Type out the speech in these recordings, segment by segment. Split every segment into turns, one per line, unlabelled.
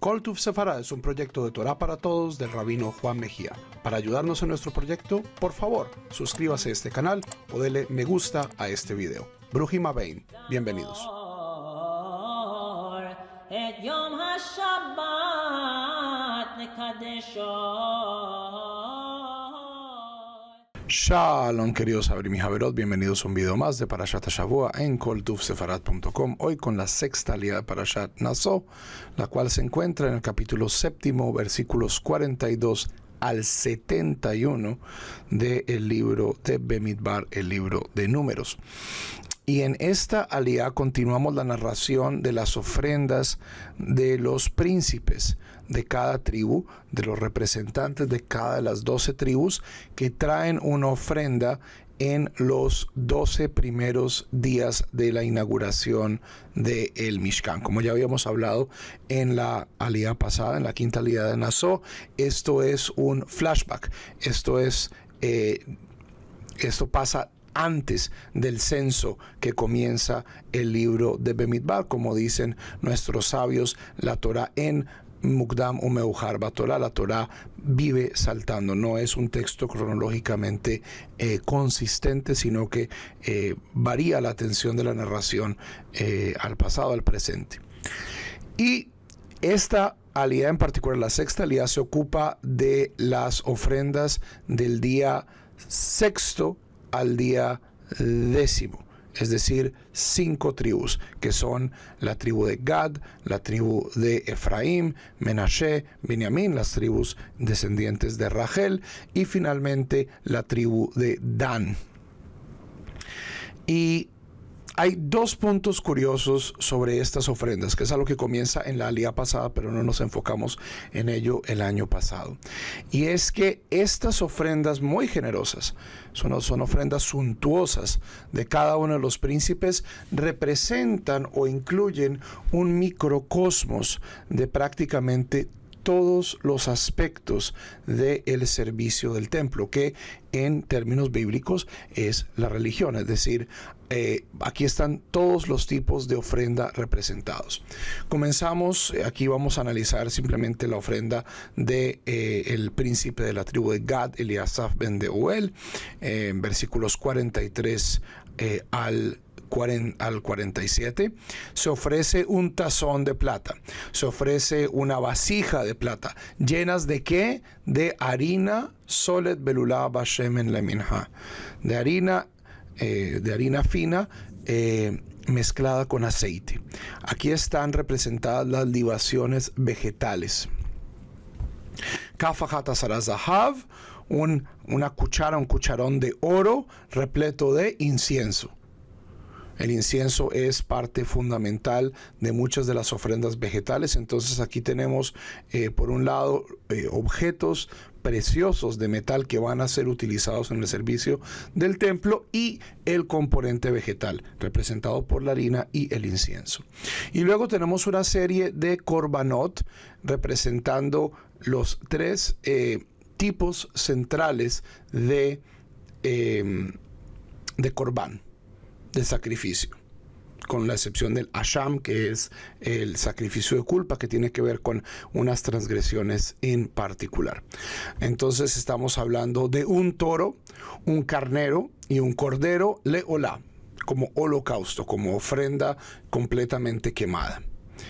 Call to es un proyecto de Torah para todos del rabino Juan Mejía. Para ayudarnos en nuestro proyecto, por favor, suscríbase a este canal o dele me gusta a este video. Brujima Bain, bienvenidos. Shalom, queridos Abrim bienvenidos a un video más de Parashat Shavua en koltufsefarat.com. Hoy con la sexta lía de Parashat Naso, la cual se encuentra en el capítulo séptimo, versículos 42 al 71 del libro de Bemidbar, el libro de Números. Y en esta alidad continuamos la narración de las ofrendas de los príncipes de cada tribu, de los representantes de cada de las doce tribus, que traen una ofrenda en los doce primeros días de la inauguración de el Mishkan. Como ya habíamos hablado en la alidad pasada, en la quinta alidad de Nassau, esto es un flashback, esto es... Eh, esto pasa antes del censo que comienza el libro de Bemidbar, como dicen nuestros sabios, la Torah en Mukdam Umeuhar Torah, la Torah vive saltando, no es un texto cronológicamente eh, consistente, sino que eh, varía la atención de la narración eh, al pasado, al presente. Y esta alía en particular, la sexta alía, se ocupa de las ofrendas del día sexto al día décimo, es decir, cinco tribus, que son la tribu de Gad, la tribu de Efraín, Menashe, Benjamín, las tribus descendientes de Rachel, y finalmente la tribu de Dan. Y hay dos puntos curiosos sobre estas ofrendas, que es algo que comienza en la alía pasada, pero no nos enfocamos en ello el año pasado. Y es que estas ofrendas muy generosas, son, son ofrendas suntuosas de cada uno de los príncipes, representan o incluyen un microcosmos de prácticamente todos los aspectos del servicio del templo, que en términos bíblicos es la religión, es decir, eh, aquí están todos los tipos de ofrenda representados. Comenzamos, eh, aquí vamos a analizar simplemente la ofrenda de eh, el príncipe de la tribu de Gad, Eliasaf ben Deuel en versículos 43 al al 47, se ofrece un tazón de plata, se ofrece una vasija de plata, llenas de qué? De harina, solet bashem en de harina, eh, de harina fina. Eh, mezclada con aceite. Aquí están representadas las libaciones vegetales. Kafahata una cuchara, un cucharón de oro repleto de incienso. El incienso es parte fundamental de muchas de las ofrendas vegetales. Entonces aquí tenemos eh, por un lado eh, objetos preciosos de metal que van a ser utilizados en el servicio del templo y el componente vegetal representado por la harina y el incienso. Y luego tenemos una serie de corbanot representando los tres eh, tipos centrales de, de corbán de sacrificio con la excepción del asham, que es el sacrificio de culpa, que tiene que ver con unas transgresiones en particular. Entonces estamos hablando de un toro, un carnero y un cordero le hola, como holocausto, como ofrenda completamente quemada.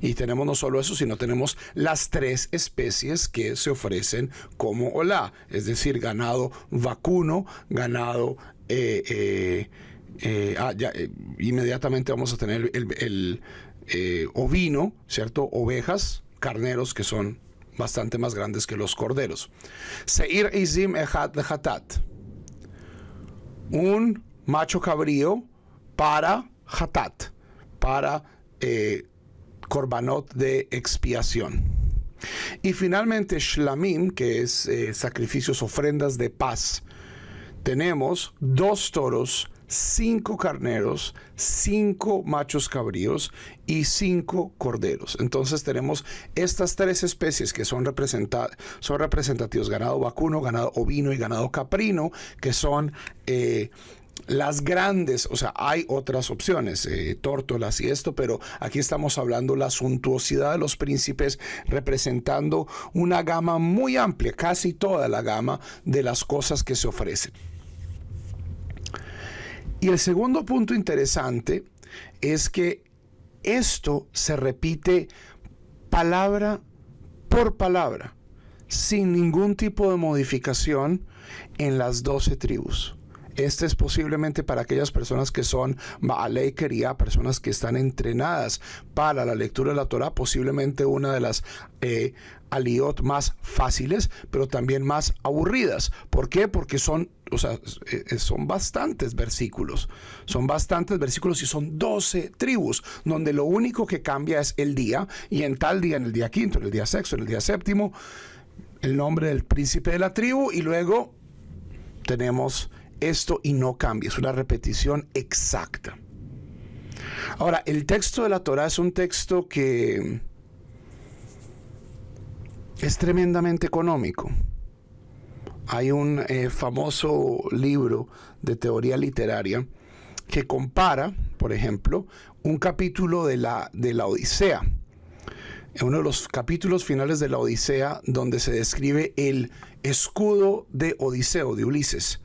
Y tenemos no solo eso, sino tenemos las tres especies que se ofrecen como hola, es decir, ganado vacuno, ganado... Eh, eh, eh, ah, eh, inmediatamente vamos a tener el, eh, ovino, ¿cierto? Ovejas, carneros que son bastante más grandes que los corderos. Seir Izim Ejat Hatat. Un macho cabrío para Hatat, para Corbanot de expiación. Y finalmente Shlamim, que es sacrificios, ofrendas de paz. Tenemos dos toros cinco carneros, cinco machos cabríos y cinco corderos. Entonces tenemos estas tres especies que son, representa son representativos, ganado vacuno, ganado ovino y ganado caprino, que son... Eh, las grandes, o sea, hay otras opciones, eh, tórtolas y esto, pero aquí estamos hablando la suntuosidad de los príncipes, representando una gama muy amplia, casi toda la gama de las cosas que se ofrecen. Y el segundo punto interesante es que esto se repite palabra por palabra, sin ningún tipo de modificación en las doce tribus. Este es posiblemente para aquellas personas que son ley quería personas que están entrenadas para la lectura de la Torah, posiblemente una de las eh, aliot más fáciles, pero también más aburridas. ¿Por qué? Porque son, o sea, eh, eh, son bastantes versículos. Son bastantes versículos y son 12 tribus, donde lo único que cambia es el día, y en tal día, en el día quinto, en el día sexto, en el día séptimo, el nombre del príncipe de la tribu, y luego tenemos esto y no cambia. Es una repetición exacta. Ahora, el texto de la Torah es un texto que es tremendamente económico. Hay un eh, famoso libro de teoría literaria que compara, por ejemplo, un capítulo de la, de la Odisea, en uno de los capítulos finales de la Odisea, donde se describe el escudo de Odiseo, de Ulises.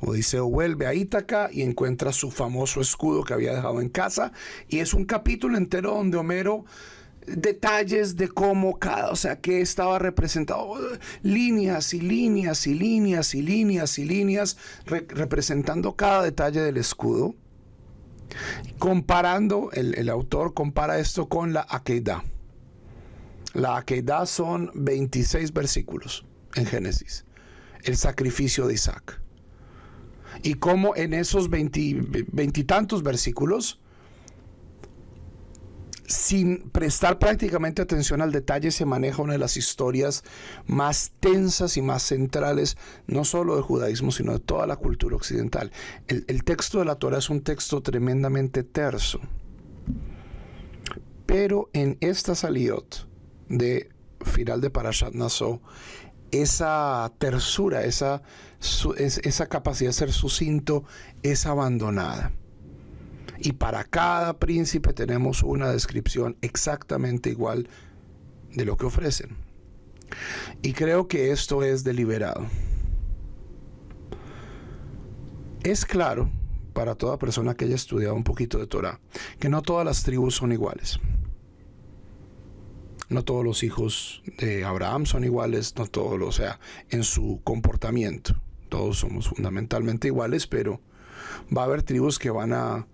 Odiseo vuelve a Ítaca y encuentra su famoso escudo que había dejado en casa. Y es un capítulo entero donde Homero detalles de cómo cada, o sea, que estaba representado, líneas y líneas y líneas y líneas y líneas, representando cada detalle del escudo. Comparando, el, autor compara esto con la Aqueidá. La Aqueidá son 26 versículos en Génesis. El sacrificio de Isaac y cómo en esos veintitantos versículos, sin prestar prácticamente atención al detalle, se maneja una de las historias más tensas y más centrales, no solo del judaísmo, sino de toda la cultura occidental. El, texto de la Torah es un texto tremendamente terso. Pero en esta saliot de final de Parashat Nassau, esa tersura, esa, capacidad de ser sucinto es abandonada. Y para cada príncipe tenemos una descripción exactamente igual de lo que ofrecen. Y creo que esto es deliberado. Es claro para toda persona que haya estudiado un poquito de Torah que no todas las tribus son iguales. No todos los hijos de Abraham son iguales, no todos, o sea, en su comportamiento. Todos somos fundamentalmente iguales, pero va a haber tribus que van a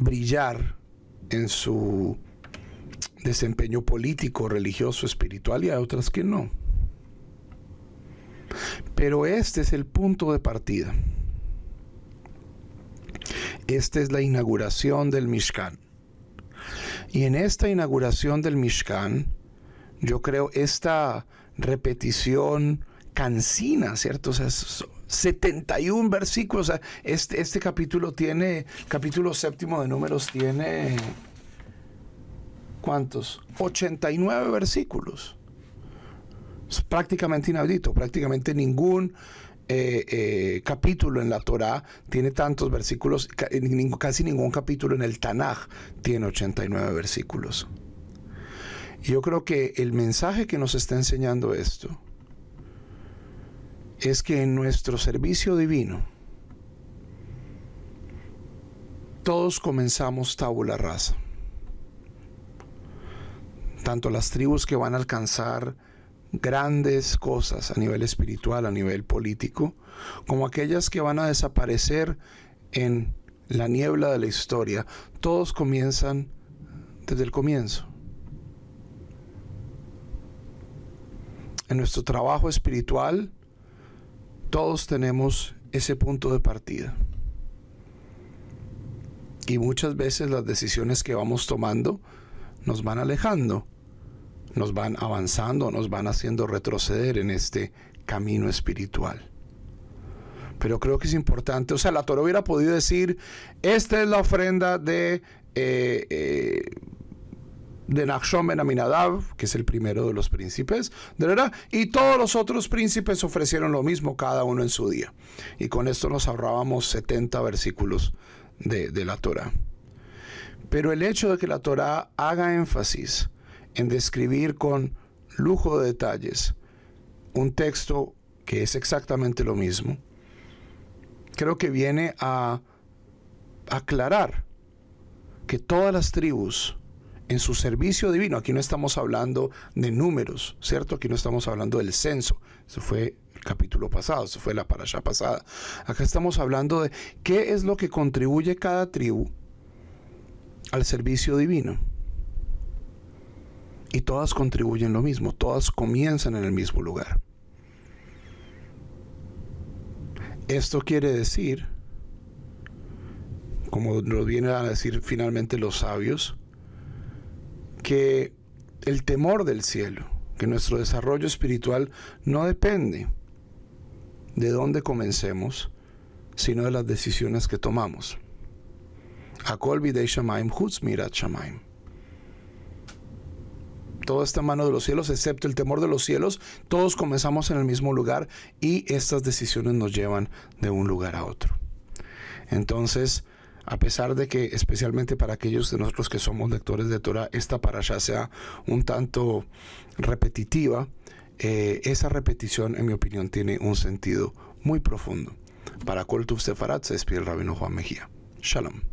brillar en su desempeño político, religioso, espiritual y hay otras que no. Pero este es el punto de partida. Esta es la inauguración del Mishkan. Y en esta inauguración del Mishkan, yo creo esta repetición cansina, ¿cierto? O sea, 71 versículos. este, este capítulo tiene, capítulo séptimo de números tiene, ¿cuántos? 89 versículos. Es prácticamente inaudito, prácticamente ningún eh, eh, capítulo en la Torá tiene tantos versículos, eh, casi ningún capítulo en el Tanaj tiene 89 versículos. yo creo que el mensaje que nos está enseñando esto es que en nuestro servicio divino todos comenzamos tabula rasa. Tanto las tribus que van a alcanzar grandes cosas a nivel espiritual, a nivel político, como aquellas que van a desaparecer en la niebla de la historia. Todos comienzan desde el comienzo. En nuestro trabajo espiritual, todos tenemos ese punto de partida. Y muchas veces las decisiones que vamos tomando nos van alejando nos van avanzando, nos van haciendo retroceder en este camino espiritual. Pero creo que es importante, o sea, la Torah hubiera podido decir, esta es la ofrenda de, eh, eh, de Nachshon Ben Aminadab, que es el primero de los príncipes, de verdad, y todos los otros príncipes ofrecieron lo mismo, cada uno en su día. Y con esto nos ahorrábamos 70 versículos de, de la Torah. Pero el hecho de que la Torah haga énfasis en describir con lujo de detalles un texto que es exactamente lo mismo, creo que viene a aclarar que todas las tribus en su servicio divino, aquí no estamos hablando de números, ¿cierto? Aquí no estamos hablando del censo, eso fue el capítulo pasado, eso fue la parasha pasada. Acá estamos hablando de qué es lo que contribuye cada tribu al servicio divino y todas contribuyen lo mismo, todas comienzan en el mismo lugar. Esto quiere decir, como nos vienen a decir finalmente los sabios, que el temor del cielo, que nuestro desarrollo espiritual no depende de dónde comencemos, sino de las decisiones que tomamos. Hakol shamaim shamaim toda esta mano de los cielos, excepto el temor de los cielos, todos comenzamos en el mismo lugar y estas decisiones nos llevan de un lugar a otro. Entonces, a pesar de que especialmente para aquellos de nosotros que somos lectores de Torah, esta parasha sea un tanto repetitiva, eh, esa repetición, en mi opinión, tiene un sentido muy profundo. Para Koltuf Sefarat se despide el rabino Juan Mejía. Shalom.